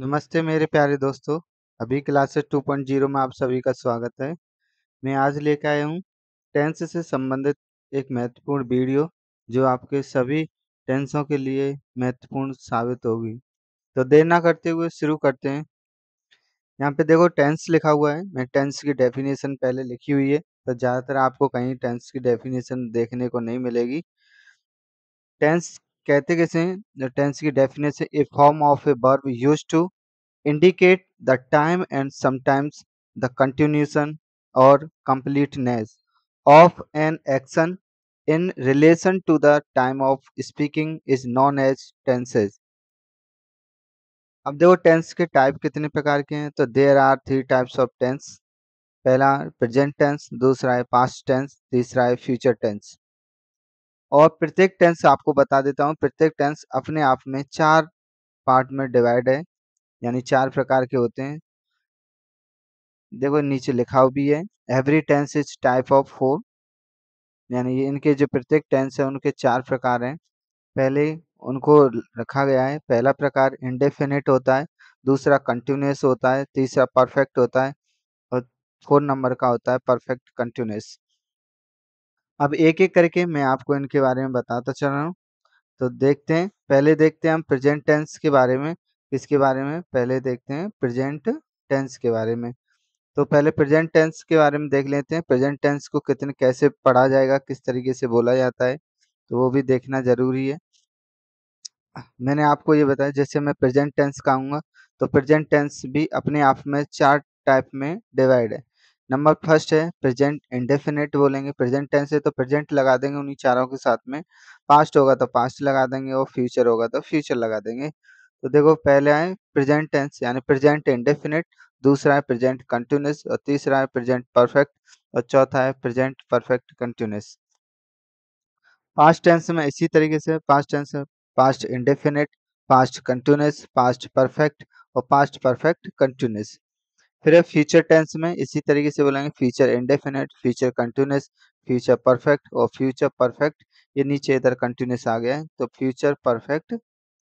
नमस्ते मेरे प्यारे दोस्तों अभी क्लासेस 2.0 में आप सभी का स्वागत है मैं आज लेकर आया हूँ टेंस से संबंधित एक महत्वपूर्ण वीडियो जो आपके सभी टेंसों के लिए महत्वपूर्ण साबित होगी तो देर ना करते हुए शुरू करते हैं यहाँ पे देखो टेंस लिखा हुआ है मैं टेंस की डेफिनेशन पहले लिखी हुई है तो ज़्यादातर आपको कहीं टेंस की डेफिनेशन देखने को नहीं मिलेगी टेंस कहते कैसे हैं टेंस की definition a form of a verb use to indicate the time and sometimes the continuation और completeness of an action in relation to the time of speaking is known as tenses अब देखो tense के type कितने प्रकार के हैं तो there are three types of tense पहला प्रेजेंट टेंस दूसरा है पास्ट टेंस तीसरा है फ्यूचर टेंस और प्रत्येक टेंस आपको बता देता हूँ प्रत्येक टेंस अपने आप में चार पार्ट में डिवाइड है यानी चार प्रकार के होते हैं देखो नीचे लिखा भी है every tense is type of four यानी इनके जो प्रत्येक टेंस है उनके चार प्रकार हैं पहले उनको रखा गया है पहला प्रकार इंडेफिनेट होता है दूसरा कंटिन्यूस होता है तीसरा परफेक्ट होता है और फोर नंबर का होता है परफेक्ट कंटिन्यूस अब एक एक करके मैं आपको इनके बारे में बताता चल रहा हूँ तो देखते हैं पहले देखते हैं हम प्रेजेंट टेंस के बारे में इसके बारे में पहले देखते हैं प्रेजेंट टेंस के बारे में तो पहले प्रेजेंट टेंस के बारे में देख लेते हैं प्रेजेंट टेंस को कितने कैसे पढ़ा जाएगा किस तरीके से बोला जाता है तो वो भी देखना जरूरी है मैंने आपको ये बताया जैसे मैं प्रेजेंट टेंस कहूँगा तो प्रेजेंट टेंस भी अपने आप में चार टाइप में डिवाइड है नंबर फर्स्ट है प्रेजेंट इंडेफिनेट बोलेंगे प्रेजेंट टेंस है तो प्रेजेंट लगा देंगे उन्हीं चारों के साथ में पास्ट होगा तो पास्ट लगा देंगे और फ्यूचर होगा तो फ्यूचर लगा देंगे तो देखो पहले आए प्रेजेंट टेंस यानी प्रेजेंट इंडेफिनेट दूसरा है प्रेजेंट कंटिन्यूस और तीसरा है प्रेजेंट परफेक्ट और चौथा है present perfect continuous past tense में इसी तरीके से past tense past indefinite past continuous past perfect और पास्ट परफेक्ट कंटिन्यूस फिर है फ्यूचर टेंस में इसी तरीके से बोलेंगे future indefinite future continuous future perfect और फ्यूचर परफेक्ट ये नीचे इधर कंटिन्यूस आ गया है तो फ्यूचर परफेक्ट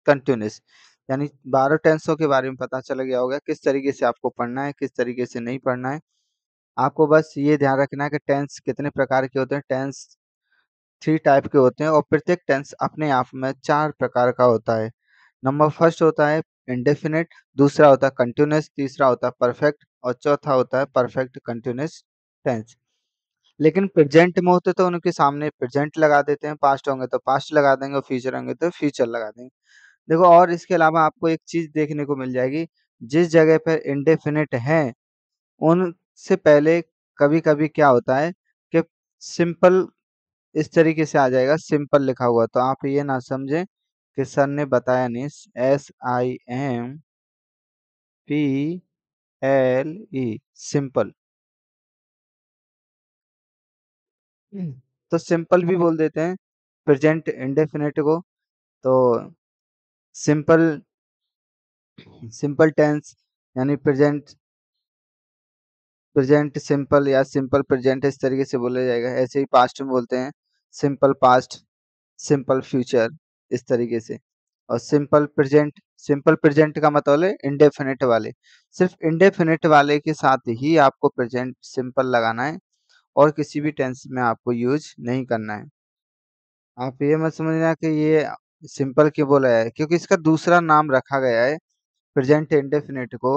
कंटिन्यूस यानी बारह टेंसों के बारे में पता चल गया होगा किस तरीके से आपको पढ़ना है किस तरीके से नहीं पढ़ना है आपको बस ये ध्यान रखना है कि टेंस कितने प्रकार के होते हैं टेंस थ्री टाइप के होते हैं और प्रत्येक टेंस अपने आप में चार प्रकार का होता है नंबर फर्स्ट होता है इंडेफिनेट दूसरा होता है कंटिन्यूस तीसरा होता है परफेक्ट और चौथा होता है परफेक्ट कंटिन्यूस टेंस लेकिन प्रेजेंट में होते तो उनके सामने प्रेजेंट लगा देते हैं पास्ट होंगे तो पास्ट लगा देंगे और फ्यूचर होंगे तो फ्यूचर लगा देंगे देखो और इसके अलावा आपको एक चीज देखने को मिल जाएगी जिस जगह पर इंडेफिनेट है उनसे पहले कभी कभी क्या होता है कि सिंपल इस तरीके से आ जाएगा सिंपल लिखा हुआ तो आप ये ना समझें सर ने बताया नहीं S I M P L E simple तो सिंपल भी हाँ। बोल देते हैं प्रेजेंट इंडेफिनेट को तो सिंपल सिंपल टेंस यानी प्रेजेंट प्रेजेंट सिंपल या सिंपल प्रेजेंट इस तरीके से बोला जाएगा ऐसे ही पास्ट में बोलते हैं सिंपल पास्ट सिंपल फ्यूचर इस तरीके से और सिंपल प्रेजेंट सिंपल प्रेजेंट का मतलब इंडेफिनिट वाले सिर्फ इंडेफिनिट वाले के साथ ही आपको प्रेजेंट सिंपल लगाना है और किसी भी टेंस में आपको यूज नहीं करना है आप ये मत समझना कि ये सिंपल क्यों बोला है क्योंकि इसका दूसरा नाम रखा गया है प्रेजेंट इंडेफिनिट को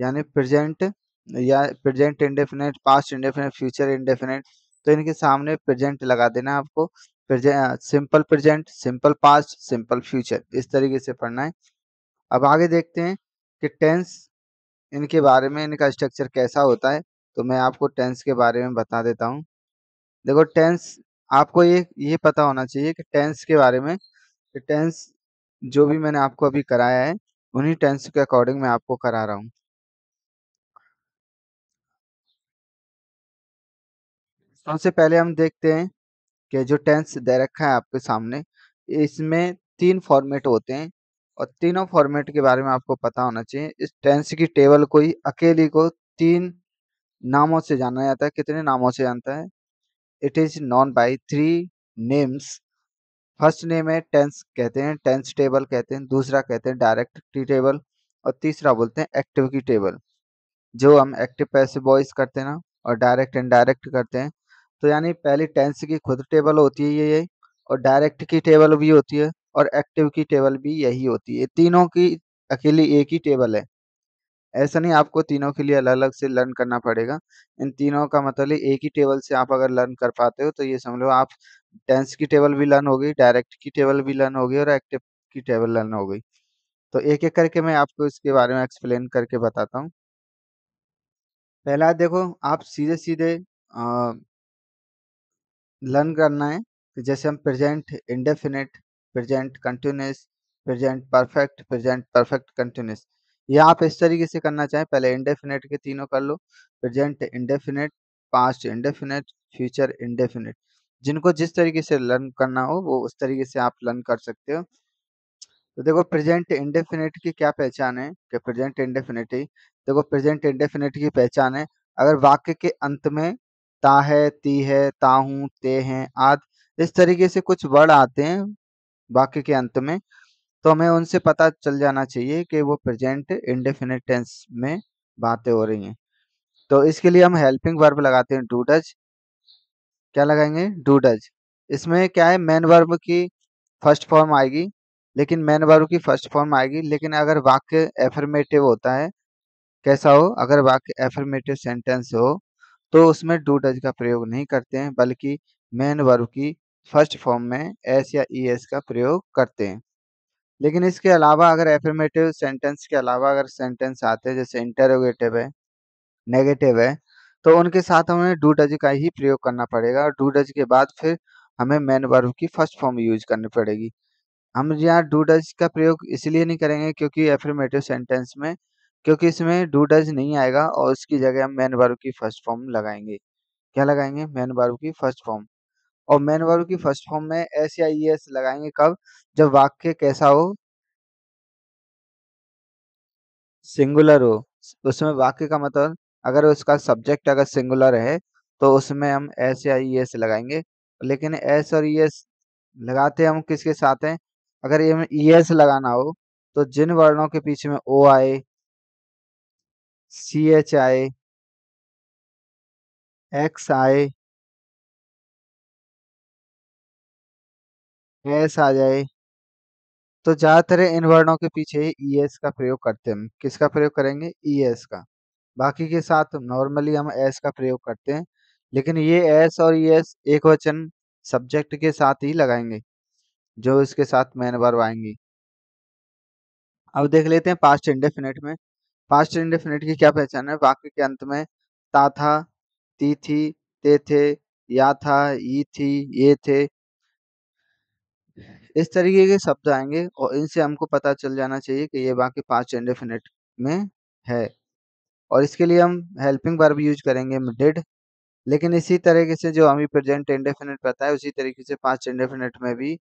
यानी प्रेजेंट या present indefinite past indefinite future indefinite तो इनके सामने प्रेजेंट लगा देना आपको simple present simple past simple future इस तरीके से पढ़ना है अब आगे देखते हैं कि टेंस इनके बारे में इनका स्ट्रक्चर कैसा होता है तो मैं आपको टेंस के बारे में बता देता हूँ देखो टेंस आपको ये ये पता होना चाहिए कि टेंस के बारे में कि टेंस जो भी मैंने आपको अभी कराया है उन्हीं टेंस के अकॉर्डिंग मैं आपको करा रहा हूँ सबसे पहले हम देखते हैं के जो टेंस दे रखा है आपके सामने इसमें तीन फॉर्मेट होते हैं और तीनों फॉर्मेट के बारे में आपको पता होना चाहिए इस टेंस की टेबल को ही अकेली को तीन नामों से जाना जाता है कितने नामों से जानता है it is known by three names first name है टेंस कहते हैं टेंस टेबल कहते हैं दूसरा कहते हैं डायरेक्ट टी टेबल और तीसरा बोलते हैं एक्टिव की टेबल जो हम एक्टिव पैसे बॉइस करते हैं ना और डायरेक्ट एंड डायरेक्ट करते हैं तो यानी पहली टेंस की खुद टेबल होती है ये यही और डायरेक्ट की टेबल भी होती है और एक्टिव की टेबल भी यही होती है तीनों की अकेली एक ही टेबल है ऐसा नहीं आपको तीनों के लिए अलग अलग से लर्न करना पड़ेगा इन तीनों का मतलब एक ही टेबल से आप अगर लर्न कर पाते हो तो ये समझ लो आप टेंस की टेबल भी लर्न हो गई डायरेक्ट की टेबल भी लर्न हो गई और एक्टिव की टेबल लर्न हो गई तो एक एक करके मैं आपको इसके बारे में एक्सप्लेन करके बताता हूँ पहला देखो आप सीधे सीधे लर्न करना है कि जैसे हम present indefinite present continuous present perfect present perfect continuous ये आप इस तरीके से करना चाहें पहले इंडेफिनेट के तीनों कर लो present indefinite past indefinite future indefinite जिनको जिस तरीके से लर्न करना हो वो उस तरीके से आप लर्न कर सकते हो तो देखो प्रेजेंट इंडेफिनेट की क्या पहचान है कि प्रेजेंट इंडेफिनेट ही देखो प्रेजेंट इंडेफिनेट की पहचान है अगर वाक्य के अंत में ता है, ती है, ता ते हैं, आदि। इस तरीके से कुछ वर्ड आते हैं वाक्य के अंत में तो हमें उनसे पता चल जाना चाहिए कि वो प्रेजेंट इंडेफिनिट टेंस में बातें हो रही हैं तो इसके लिए हम हेल्पिंग वर्ब लगाते हैं डू डज क्या लगाएंगे डू डज इसमें क्या है मैन वर्ब की फर्स्ट फॉर्म आएगी लेकिन मैन वर्ब की फर्स्ट फॉर्म आएगी लेकिन अगर वाक्य एफर्मेटिव होता है कैसा हो अगर वाक्य एफर्मेटिव सेंटेंस हो तो उसमें डू डज का प्रयोग नहीं करते हैं बल्कि मैन वर्ग की फर्स्ट फॉर्म में एस या ई एस का प्रयोग करते हैं लेकिन इसके अलावा अगर एफर्मेटिव सेंटेंस के अलावा अगर सेंटेंस आते हैं जैसे इंटरोगेटिव है नेगेटिव है तो उनके साथ हमें डू डज का ही प्रयोग करना पड़ेगा और डू डज के बाद फिर हमें मेन वर्ग की फर्स्ट फॉर्म यूज करनी पड़ेगी हम यहाँ डू डज का प्रयोग इसलिए नहीं करेंगे क्योंकि एफर्मेटिव सेंटेंस में क्योंकि इसमें डू डज नहीं आएगा और उसकी जगह हम मैन वर्ब की फर्स्ट फॉर्म लगाएंगे क्या लगाएंगे मैन वर्ब की फर्स्ट फॉर्म और मैन वर्ब की फर्स्ट फॉर्म में एस या ई एस लगाएंगे कब जब वाक्य कैसा हो सिंगुलर हो उसमें वाक्य का मतलब अगर उसका सब्जेक्ट अगर सिंगुलर है तो उसमें हम एस या ई एस लगाएंगे लेकिन एस और ई e एस लगाते हम किसके साथ हैं अगर ई एस e लगाना हो तो जिन वर्णों के पीछे में ओ आए सी एच आई एक्स आए एस आ जाए तो ज़्यादातर इन वर्णों के पीछे ही ई e एस का प्रयोग करते हैं किसका प्रयोग करेंगे ई e एस का बाकी के साथ नॉर्मली हम एस का प्रयोग करते हैं लेकिन ये एस और ई e एस एक वचन सब्जेक्ट के साथ ही लगाएंगे जो इसके साथ मैन वर्ब आएंगी अब देख लेते हैं पास्ट इंडेफिनेट में पास्ट इंडेफिनेट की क्या पहचान है वाक्य के अंत में ता था ती थी ते थे या था ये थी ये थे इस तरीके के शब्द आएंगे और इनसे हमको पता चल जाना चाहिए कि ये वाक्य पास्ट इंडेफिनेट में है और इसके लिए हम हेल्पिंग वर्ब यूज करेंगे डिड लेकिन इसी तरीके से जो हमें प्रेजेंट इंडेफिनेट पता है उसी तरीके से पास्ट इंडेफिनेट में भी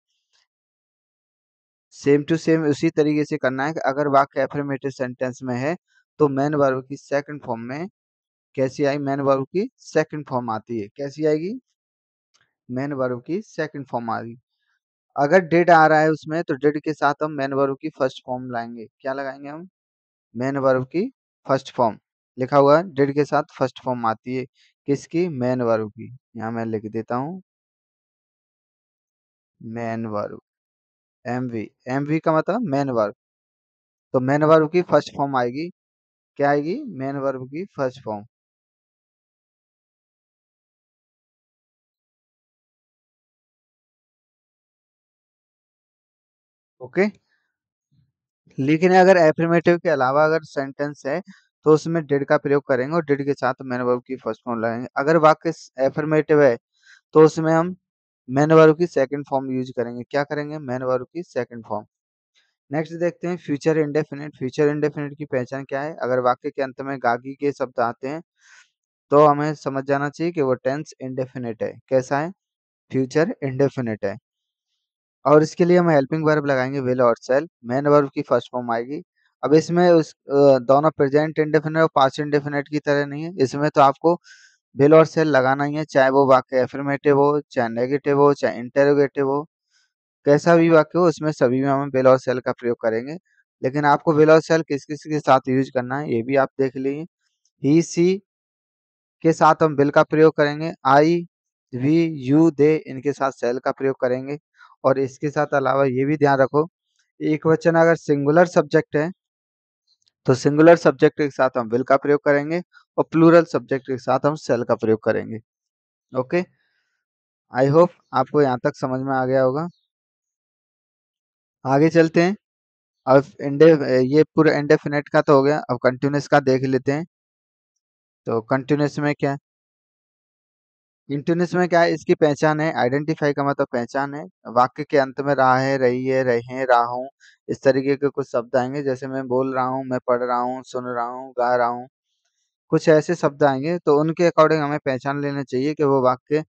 सेम टू सेम उसी तरीके से करना है कि अगर वाक्य एफर्मेटिव सेंटेंस में है तो मैन वर्ब की सेकंड फॉर्म में कैसी आई मैन वर्ब की सेकंड फॉर्म आती है कैसी आएगी मैन वर्ब की सेकंड फॉर्म आ अगर डेड आ रहा है उसमें तो डेड के साथ हम मैन वर्ब की फर्स्ट फॉर्म लाएंगे क्या लगाएंगे हम मैन वर्ब की फर्स्ट फॉर्म लिखा हुआ डेड के साथ फर्स्ट फॉर्म आती है किसकी मैन वर्ब की यहाँ मैं लिख देता हूँ main verb M V M V का मतलब मैन वर्ब तो मैन वर्ब की फर्स्ट फॉर्म आएगी क्या आएगी मेन वर्ब की फर्स्ट फॉर्म ओके लेकिन अगर एफर्मेटिव के अलावा अगर सेंटेंस है तो उसमें डिड का प्रयोग करेंगे और डिड के साथ मेन वर्ब की फर्स्ट फॉर्म लगाएंगे अगर वाक्य एफर्मेटिव है तो उसमें हम मेन वर्ब की सेकंड फॉर्म यूज करेंगे क्या करेंगे मेन वर्ब की सेकंड फॉर्म नेक्स्ट देखते हैं फ्यूचर इंडेफिनेट फ्यूचर इंडेफिनेट की पहचान क्या है अगर वाक्य के अंत में गागी के शब्द आते हैं तो हमें समझ जाना चाहिए कि वो टेंस इंडेफिनेट है कैसा है फ्यूचर इंडेफिनेट है और इसके लिए हम हेल्पिंग वर्ब लगाएंगे विल और सेल मेन वर्ब की फर्स्ट फॉर्म आएगी अब इसमें उस दोनों प्रेजेंट इंडेफिनेट और पास्ट इंडेफिनेट की तरह नहीं है इसमें तो आपको विल और सेल लगाना ही है चाहे वो वाक्य एफर्मेटिव हो चाहे नेगेटिव हो चाहे इंटेरोगेटिव हो कैसा भी वाक्य हो उसमें सभी में हम बेल और का प्रयोग करेंगे लेकिन आपको बेल और किस किस के साथ यूज करना है ये भी आप देख लीजिए ही सी के साथ हम बिल का प्रयोग करेंगे आई वी यू दे इनके साथ सेल का प्रयोग करेंगे और इसके साथ अलावा ये भी ध्यान रखो एक वचन अगर सिंगुलर सब्जेक्ट है तो सिंगुलर सब्जेक्ट के साथ हम विल का प्रयोग करेंगे और प्लूरल सब्जेक्ट के साथ हम सेल का प्रयोग करेंगे ओके आई होप आपको यहाँ तक समझ में आ गया होगा आगे चलते हैं अब इंडे ये पूरा इंडेफिनेट का तो हो गया अब कंटिन्यूस का देख लेते हैं तो कंटिन्यूस में क्या है कंटिन्यूस में क्या है इसकी पहचान है आइडेंटिफाई का मतलब पहचान है वाक्य के अंत में रहा है रही है रहे रहा इस तरीके के कुछ शब्द आएंगे जैसे मैं बोल रहा हूँ मैं पढ़ रहा हूँ सुन रहा हूँ गा रहा हूँ कुछ ऐसे शब्द आएंगे तो उनके अकॉर्डिंग हमें पहचान लेना चाहिए कि वो वाक्य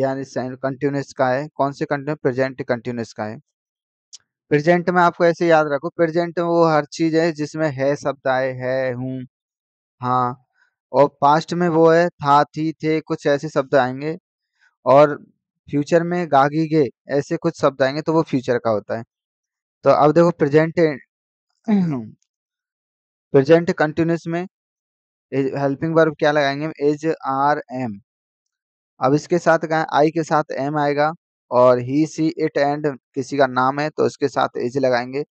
यानी कंटिन्यूस का है कौन से कंटिन्यू प्रेजेंट कंटिन्यूस का है प्रेजेंट में आपको ऐसे याद रखो प्रेजेंट में वो हर चीज है जिसमें है शब्द आए है हूँ हाँ और पास्ट में वो है था थी थे कुछ ऐसे शब्द आएंगे और फ्यूचर में गागी गे ऐसे कुछ शब्द आएंगे तो वो फ्यूचर का होता है तो अब देखो प्रेजेंट प्रेजेंट कंटिन्यूस में हेल्पिंग वर्ब क्या लगाएंगे एज आर एम अब इसके साथ आई के साथ एम आएगा और ही सी इट एंड किसी का नाम है तो उसके साथ इज लगाएंगे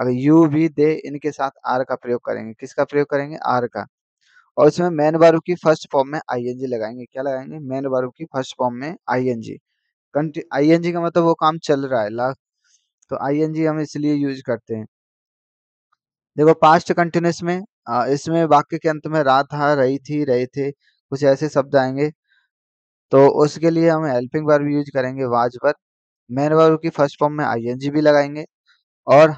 अगर यू भी दे इनके साथ आर का प्रयोग करेंगे किसका प्रयोग करेंगे आर का और इसमें मैन बारू की फर्स्ट फॉर्म में आईएनजी लगाएंगे क्या लगाएंगे मैन बारू की फर्स्ट फॉर्म में आईएनजी आईएनजी का मतलब वो काम चल रहा है लास्ट तो आईएनजी हम इसलिए यूज करते हैं देखो पास्ट कंटिन्यूस में इसमें वाक्य के अंत में रात था रही थी रहे थे कुछ ऐसे शब्द आएंगे तो उसके लिए हम हेल्पिंग वर्ब यूज करेंगे वाज पर मेन वर्ब की फर्स्ट फॉर्म में आई भी लगाएंगे और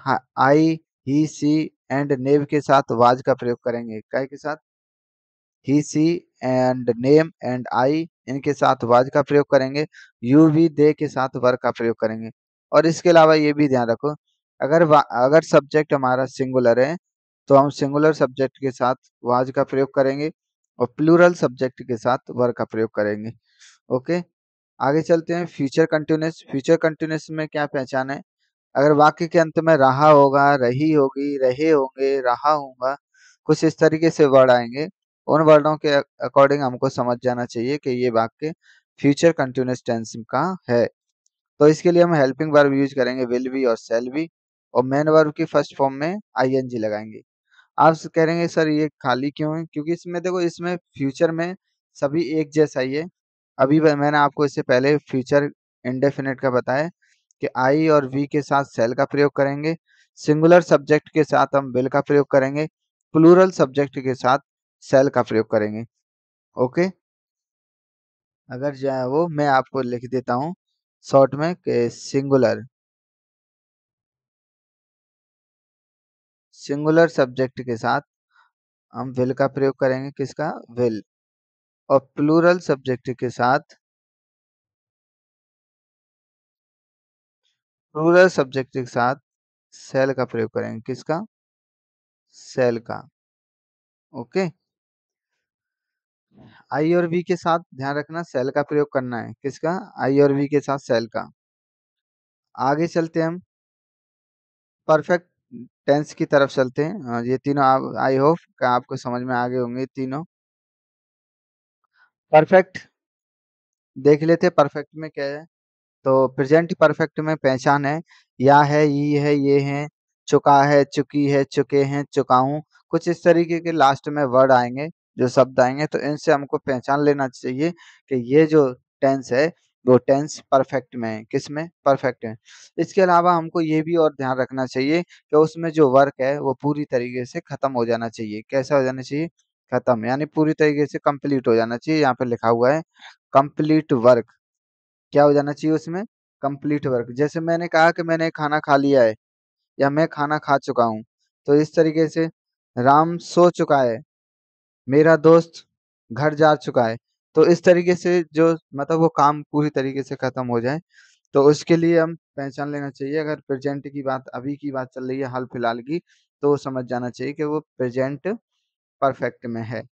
आई ही सी एंड नेव के साथ वाज का प्रयोग करेंगे काय के साथ he she and name and I इनके साथ वाज का प्रयोग करेंगे यू वी दे के साथ वर का प्रयोग करेंगे और इसके अलावा ये भी ध्यान रखो अगर अगर सब्जेक्ट हमारा सिंगुलर है तो हम सिंगुलर सब्जेक्ट के साथ वाज का प्रयोग करेंगे और प्लूरल सब्जेक्ट के साथ वर का प्रयोग करेंगे ओके आगे चलते हैं फ्यूचर कंटिन्यूस फ्यूचर कंटिन्यूस में क्या पहचान है अगर वाक्य के अंत में रहा होगा रही होगी रहे होंगे रहा होगा कुछ इस तरीके से वर्ड आएंगे उन वर्डों के अकॉर्डिंग हमको समझ जाना चाहिए कि ये वाक्य फ्यूचर कंटिन्यूस टेंस का है तो इसके लिए हम हेल्पिंग वर्ब यूज करेंगे विल बी और सेल बी और मेन वर्ब की फर्स्ट फॉर्म में आईएनजी लगाएंगे आप कह रहे हैं सर ये खाली क्यों है क्योंकि इसमें देखो इसमें फ्यूचर में सभी एक जैसा ही है अभी मैंने आपको इससे पहले फ्यूचर इंडेफिनेट का बताया कि आई और वी के साथ सेल का प्रयोग करेंगे सिंगुलर सब्जेक्ट के साथ हम विल का प्रयोग करेंगे प्लूरल सब्जेक्ट के साथ सेल का प्रयोग करेंगे ओके अगर जो है वो मैं आपको लिख देता हूं शॉर्ट में के सिंगुलर सिंगुलर सब्जेक्ट के साथ हम विल का प्रयोग करेंगे किसका विल और प्लूरल सब्जेक्ट के साथ प्लूरल सब्जेक्ट के साथ सेल का प्रयोग करेंगे किसका सेल का ओके आई और वी के साथ ध्यान रखना सेल का प्रयोग करना है किसका आई और वी के साथ सेल का आगे चलते हम परफेक्ट टेंस की तरफ चलते हैं हाँ, ये तीनों आप आई होप आपको समझ में आगे होंगे तीनों परफेक्ट देख लेते परफेक्ट में क्या है तो प्रेजेंट परफेक्ट में पहचान है या है ये है ये है चुका है चुकी है चुके हैं चुकाऊं कुछ इस तरीके के लास्ट में वर्ड आएंगे जो शब्द आएंगे तो इनसे हमको पहचान लेना चाहिए कि ये जो टेंस है वो टेंस परफेक्ट में है किस में परफेक्ट है इसके अलावा हमको ये भी और ध्यान रखना चाहिए कि उसमें जो वर्क है वो पूरी तरीके से खत्म हो जाना चाहिए कैसा हो जाना चाहिए खत्म यानी पूरी तरीके से कंप्लीट हो जाना चाहिए यहाँ पे लिखा हुआ है कंप्लीट वर्क क्या हो जाना चाहिए उसमें कंप्लीट वर्क जैसे मैंने कहा कि मैंने खाना खा लिया है या मैं खाना खा चुका हूँ तो इस तरीके से राम सो चुका है मेरा दोस्त घर जा चुका है तो इस तरीके से जो मतलब वो काम पूरी तरीके से खत्म हो जाए तो उसके लिए हम पहचान लेना चाहिए अगर प्रेजेंट की बात अभी की बात चल रही है हाल फिलहाल की तो समझ जाना चाहिए कि वो प्रेजेंट परफेक्ट में है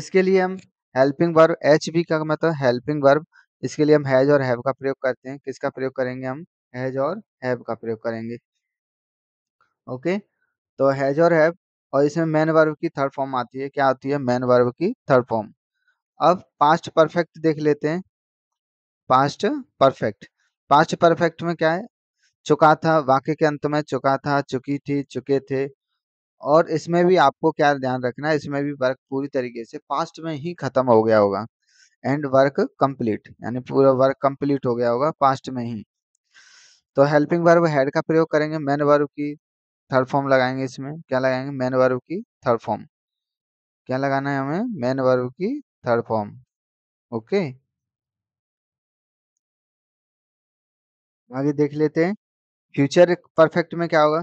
इसके लिए हम हेल्पिंग वर्ब एच बी का मतलब हेल्पिंग वर्ब इसके लिए हम हैज और हैव का प्रयोग करते हैं किसका प्रयोग करेंगे हम हैज और हैव का प्रयोग करेंगे ओके तो हैज और हैव और इसमें मैन वर्ब की थर्ड फॉर्म आती है क्या आती है मैन वर्ब की थर्ड फॉर्म अब पास्ट परफेक्ट देख लेते हैं पास्ट परफेक्ट पास्ट परफेक्ट में क्या है चुका था वाक्य के अंत में चुका था चुकी थी चुके थे और इसमें भी हाँ। आपको क्या ध्यान रखना है इसमें भी वर्क पूरी तरीके से पास्ट में ही खत्म हो गया होगा एंड वर्क कंप्लीट यानी पूरा वर्क कंप्लीट हो गया होगा पास्ट में ही तो हेल्पिंग वर्ब हेड का प्रयोग करेंगे मैन वर्ब की थर्ड फॉर्म लगाएंगे इसमें क्या लगाएंगे मैन वर्ब की थर्ड फॉर्म क्या लगाना है हमें मैन वर्ब की थर्ड फॉर्म ओके आगे देख लेते हैं फ्यूचर परफेक्ट में क्या होगा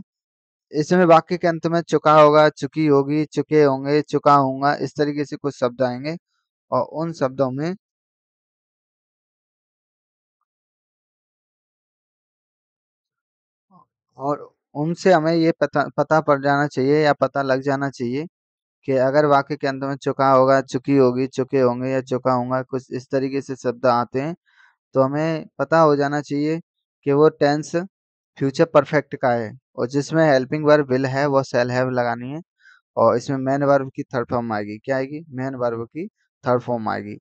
इसमें वाक्य के अंत में चुका होगा चुकी होगी चुके होंगे चुका होगा इस तरीके से कुछ शब्द आएंगे और उन शब्दों में और उनसे हमें ये पता पता पड़ जाना चाहिए या पता लग जाना चाहिए कि अगर वाक्य के अंत में चुका होगा चुकी होगी चुके होंगे या चुका होगा कुछ इस तरीके से शब्द आते हैं तो हमें पता हो जाना चाहिए कि वो टेंस फ्यूचर परफेक्ट का है और जिसमें हेल्पिंग वर्ब विल है वो सेल हैव लगानी है और इसमें मैन वर्ब की थर्ड फॉर्म आएगी क्या आएगी मेन वर्ब की थर्ड फॉर्म आएगी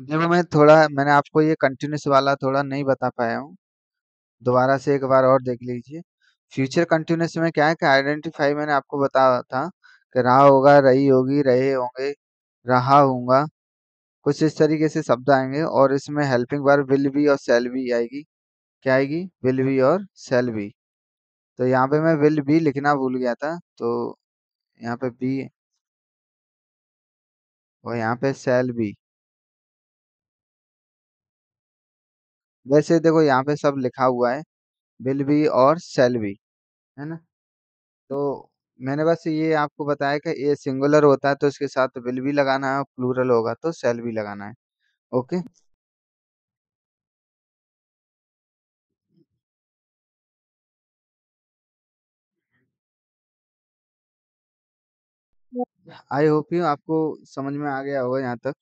देखो मैं थोड़ा मैंने आपको ये कंटिन्यूस वाला थोड़ा नहीं बता पाया हूँ दोबारा से एक बार और देख लीजिए फ्यूचर कंटिन्यूस में क्या है कि आइडेंटिफाई मैंने आपको बताया था कि रहा होगा रही होगी रहे होंगे रहा होगा कुछ इस तरीके से शब्द आएंगे और इसमें हेल्पिंग बार विल बी और सेल बी आएगी क्या आएगी विल बी और सेल बी तो यहाँ पे मैं विल बी लिखना भूल गया था तो यहाँ पे बी और यहाँ पे सेल बी वैसे देखो यहाँ पे सब लिखा हुआ है विल बी और सेल बी है ना तो मैंने बस ये आपको बताया कि ये सिंगुलर होता है तो इसके साथ विल भी लगाना है और प्लूरल होगा तो सेल भी लगाना है ओके आई होप यू आपको समझ में आ गया होगा यहाँ तक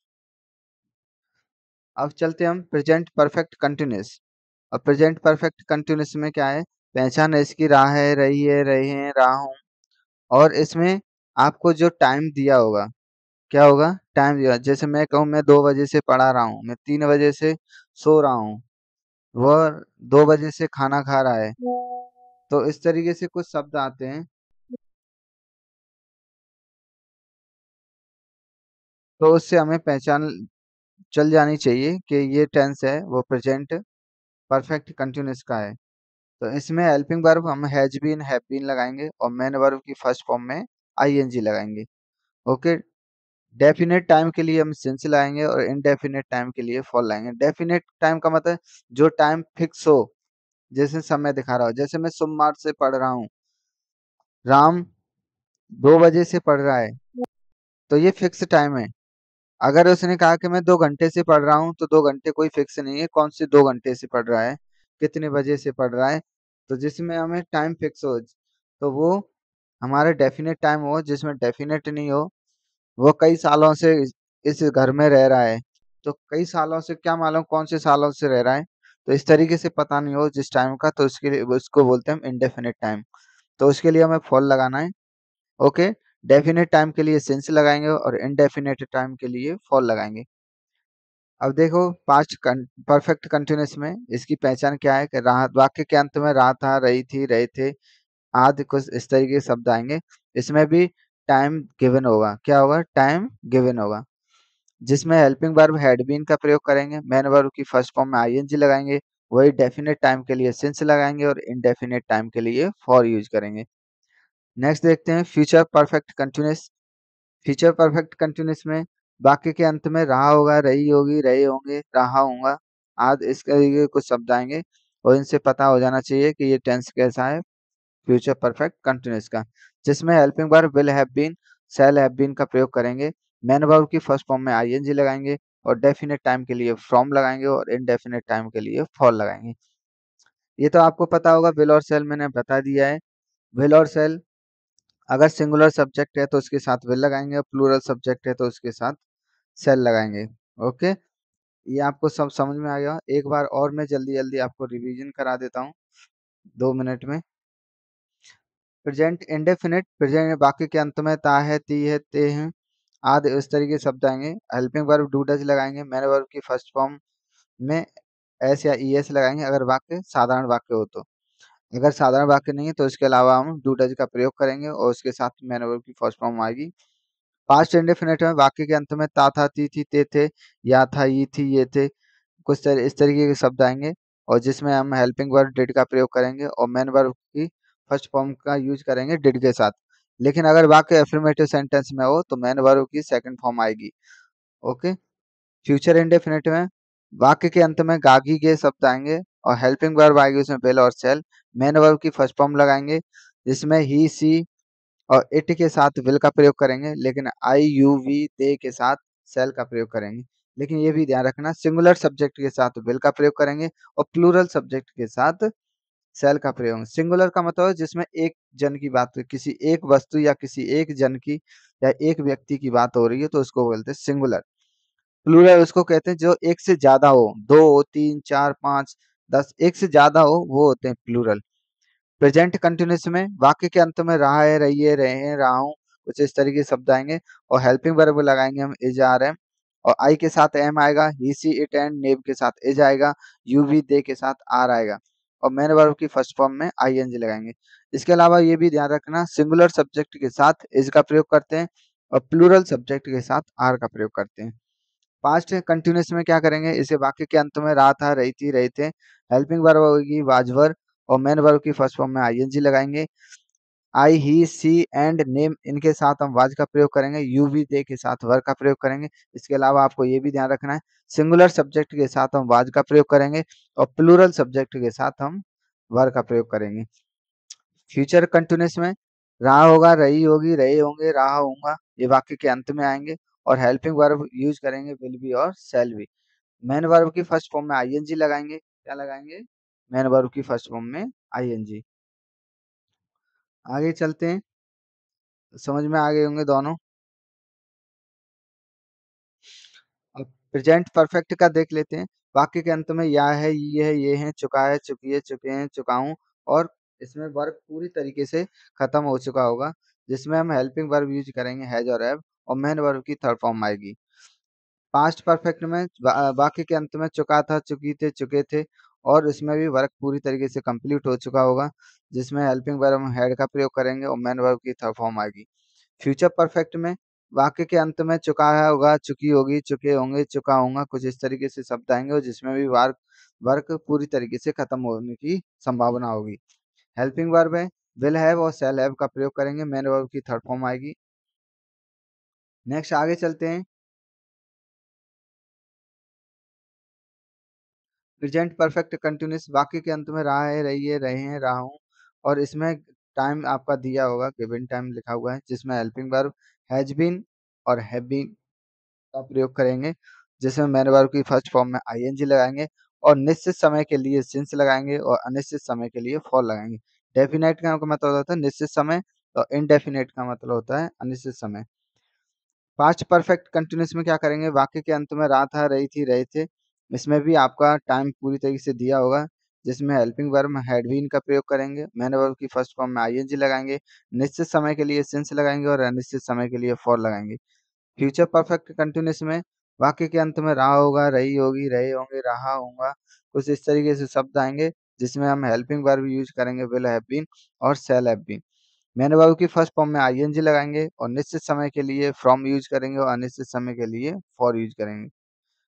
अब चलते हम प्रेजेंट परफेक्ट कंटिन्यूस अब प्रेजेंट परफेक्ट कंटिन्यूस में क्या है पहचान है इसकी राह है रही है रहे हैं राह हूँ और इसमें आपको जो टाइम दिया होगा, क्या होगा? टाइम दिया जैसे मैं कहूँ मैं दो बजे से पढ़ा रहा हूँ, मैं तीन बजे से सो रहा हूँ, वह दो बजे से खाना खा रहा है। तो इस तरीके से कुछ शब्द आते हैं। तो उससे हमें पहचान चल जानी चाहिए कि ये टेंस है, वो प्रेज़ेंट परफ़ेक्ट कंटिन्यूस का है। तो इसमें हेल्पिंग वर्ब हम हैज बीन हैव बीन लगाएंगे और मेन वर्ब की फर्स्ट फॉर्म में आईएनजी लगाएंगे ओके डेफिनेट टाइम के लिए हम सिंस लाएंगे और इनडेफिनेट टाइम के लिए फॉर लाएंगे डेफिनेट टाइम का मतलब जो टाइम फिक्स हो जैसे समय दिखा रहा हो जैसे मैं सोमवार से पढ़ रहा हूँ राम दो बजे से पढ़ रहा है तो ये फिक्स टाइम है अगर उसने कहा कि मैं दो घंटे से पढ़ रहा हूँ तो दो घंटे कोई फिक्स नहीं है कौन से दो घंटे से पढ़ रहा है कितने बजे से पढ़ रहा है तो जिसमें हमें टाइम फिक्स हो तो वो हमारे डेफिनेट टाइम हो जिसमें डेफिनेट नहीं हो वो कई सालों से इस घर में रह रहा है तो कई सालों से क्या मालूम कौन से सालों से रह रहा है तो इस तरीके से पता नहीं हो जिस टाइम का तो उसके लिए उसको बोलते हैं हम इनडेफिनेट टाइम तो उसके लिए हमें फॉल लगाना है ओके डेफिनेट टाइम के लिए सेंस लगाएंगे और इनडेफिनेट टाइम के लिए फॉल लगाएंगे अब देखो पास्ट परफेक्ट कंटिन्यूस में इसकी पहचान क्या है कि वाक्य के अंत में रहा था रही थी रहे थे आदि कुछ इस तरीके के शब्द आएंगे इसमें भी टाइम गिवन होगा क्या होगा टाइम गिवन होगा जिसमें हेल्पिंग वर्ब हेडबिन का प्रयोग करेंगे मैन वर्ब की फर्स्ट फॉर्म में आईएनजी लगाएंगे वही डेफिनेट टाइम के लिए सिंस लगाएंगे और इनडेफिनेट टाइम के लिए फॉर यूज करेंगे नेक्स्ट देखते हैं future perfect continuous future perfect continuous में वाक्य के अंत में रहा होगा रही होगी रहे होंगे रहा होगा आज इस तरीके कुछ शब्द आएंगे और इनसे पता हो जाना चाहिए कि ये टेंस कैसा है फ्यूचर परफेक्ट कंटिन्यूस का जिसमें helping verb will have been shall have been का प्रयोग करेंगे मैन वर्ब की फर्स्ट फॉर्म में आईएनजी लगाएंगे और डेफिनेट टाइम के लिए फ्रॉम लगाएंगे और इनडेफिनेट टाइम के लिए फॉर लगाएंगे ये तो आपको पता होगा विल और सेल मैंने बता दिया है विल और सेल अगर सिंगुलर सब्जेक्ट है तो उसके साथ विल लगाएंगे और प्लूरल सब्जेक्ट है तो उसके साथ सेल लगाएंगे ओके ये आपको सब समझ में आ गया एक बार और मैं जल्दी जल्दी आपको रिवीजन करा देता हूँ दो मिनट में प्रेजेंट इंडेफिनिट प्रेजेंट बाकी के अंत में ता है ती है ते हैं आदि इस तरीके शब्द आएंगे हेल्पिंग वर्ब डू डज लगाएंगे मैन वर्ब की फर्स्ट फॉर्म में एस या ई एस लगाएंगे अगर वाक्य साधारण वाक्य हो तो अगर साधारण वाक्य नहीं है तो इसके अलावा हम डू डज का प्रयोग करेंगे और उसके साथ मैन वर्ब की फर्स्ट फॉर्म आएगी पास्ट इंडेफिनेट में वाक्य के अंत में ता था ती थी ते थे या था ये थी ये थे कुछ तर, इस तरीके के शब्द आएंगे और जिसमें हम हेल्पिंग वर्ब डिड का प्रयोग करेंगे और मैन वर्ब की फर्स्ट फॉर्म का यूज करेंगे डिड के साथ लेकिन अगर वाक्य एफर्मेटिव सेंटेंस में हो तो मैन वर्ब की सेकंड फॉर्म आएगी ओके फ्यूचर इंडेफिनेट में वाक्य के अंत में गागी के शब्द आएंगे और हेल्पिंग वर्ब आएगी उसमें बेल और सेल मेन वर्ब की फर्स्ट फॉर्म लगाएंगे जिसमें ही सी और इट के साथ विल का प्रयोग करेंगे लेकिन आई यू वी दे के साथ सेल का प्रयोग करेंगे लेकिन ये भी ध्यान रखना सिंगुलर सब्जेक्ट के साथ विल का प्रयोग करेंगे और प्लूरल सब्जेक्ट के साथ सेल का प्रयोग सिंगुलर का मतलब जिसमें एक जन की बात किसी एक वस्तु या किसी एक जन की या एक व्यक्ति की बात हो रही है तो उसको बोलते हैं सिंगुलर प्लूरल उसको कहते हैं जो एक से ज्यादा हो दो तीन चार पांच दस एक से ज्यादा हो वो होते हैं प्लूरल प्रेजेंट कंटिन्यूस में वाक्य के अंत में रहा है रहिए रहे हैं रहा हूं कुछ इस तरीके के शब्द आएंगे और हेल्पिंग वर्ब लगाएंगे हम इज आर एम और आई के साथ एम आएगा ही सी इट एंड नेब के साथ इज आएगा यू वी दे के साथ आर आएगा और मेन वर्ब की फर्स्ट फॉर्म में आई एन जी लगाएंगे इसके अलावा ये भी ध्यान रखना सिंगुलर सब्जेक्ट के साथ इज का प्रयोग करते हैं और प्लूरल सब्जेक्ट के साथ आर का प्रयोग करते हैं पास्ट कंटिन्यूस में क्या करेंगे इसे वाक्य के अंत में रहा था रही थी रहे थे हेल्पिंग वर्ब होगी वाजवर और मेन वर्ब की फर्स्ट फॉर्म में आईएनजी लगाएंगे आई ही सी एंड नेम इनके साथ हम वाज का प्रयोग करेंगे यू वी दे के साथ वर का प्रयोग करेंगे इसके अलावा आपको ये भी ध्यान रखना है सिंगुलर सब्जेक्ट के साथ हम वाज का प्रयोग करेंगे और प्लूरल सब्जेक्ट के साथ हम वर का प्रयोग करेंगे फ्यूचर कंटिन्यूस में रहा होगा रही होगी रहे होंगे रहा होगा ये वाक्य के अंत में आएंगे और हेल्पिंग वर्ब यूज करेंगे विल बी और सेल बी मेन वर्ब की फर्स्ट फॉर्म में आईएनजी लगाएंगे क्या लगाएंगे मेन वर्ब की फर्स्ट फॉर्म में आईएनजी आगे चलते हैं समझ में आ गए होंगे दोनों अब प्रेजेंट परफेक्ट का देख लेते हैं वाक्य के अंत में या है ये है ये है चुका है चुकी है चुके हैं चुकाऊं और इसमें वर्ब पूरी तरीके से खत्म हो चुका होगा जिसमें हम हेल्पिंग वर्ब यूज करेंगे हैज और हैव और मेन वर्ब की थर्ड फॉर्म आएगी पास्ट परफेक्ट में वाक्य के अंत में चुका था चुकी थे चुके थे और इसमें भी वर्क पूरी तरीके से कंप्लीट हो चुका होगा जिसमें हेल्पिंग वर्ब हम हेड का प्रयोग करेंगे और मेन वर्ब की थर्ड फॉर्म आएगी फ्यूचर परफेक्ट में वाक्य के अंत में चुका होगा चुकी होगी चुके होंगे चुका होगा कुछ इस तरीके से शब्द आएंगे और जिसमें भी वर्क वर्क पूरी तरीके से खत्म होने की संभावना होगी हेल्पिंग वर्ब है विल हैव और सेल हैव का प्रयोग करेंगे मेन वर्ब की थर्ड फॉर्म आएगी नेक्स्ट आगे चलते हैं प्रेजेंट परफेक्ट कंटिन्यूस वाक्य के अंत में रहा है है रहे हैं रहा हूं और इसमें टाइम आपका दिया होगा गिवन टाइम लिखा हुआ है जिसमें हेल्पिंग वर्ब हैज बीन और हैव बीन का प्रयोग करेंगे जिसमें मैन वर्ब की फर्स्ट फॉर्म में आईएनजी लगाएंगे और निश्चित समय के लिए सिंस लगाएंगे और अनिश्चित समय के लिए फॉर लगाएंगे डेफिनेट का मतलब होता है निश्चित समय और इनडेफिनेट का मतलब होता है अनिश्चित समय पास्ट परफेक्ट कंटिन्यूस में क्या करेंगे वाक्य के अंत में रात था रही थी रहे थे इसमें भी आपका टाइम पूरी तरीके से दिया होगा जिसमें हेल्पिंग वर्म हैड का प्रयोग करेंगे मैंने वर्ग की फर्स्ट फॉर्म में आईएनजी लगाएंगे निश्चित समय के लिए सिंस लगाएंगे और अनिश्चित समय के लिए फॉर लगाएंगे फ्यूचर परफेक्ट कंटिन्यूस में वाक्य के अंत में रहा होगा रही होगी रहे होंगे रहा होगा कुछ इस तरीके से शब्द आएंगे जिसमें हम हेल्पिंग वर्ब यूज करेंगे विल हैव बीन और shall have been main verb की फर्स्ट फॉर्म में आईएनजी लगाएंगे और निश्चित समय के लिए फ्रॉम यूज करेंगे और अनिश्चित समय के लिए फॉर यूज करेंगे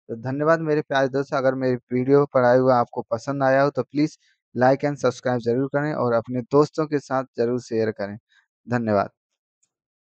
तो धन्यवाद मेरे प्यारे दोस्त अगर मेरी वीडियो पढ़ाए हुआ आपको पसंद आया हो तो प्लीज़ लाइक एंड सब्सक्राइब जरूर करें और अपने दोस्तों के साथ जरूर शेयर करें धन्यवाद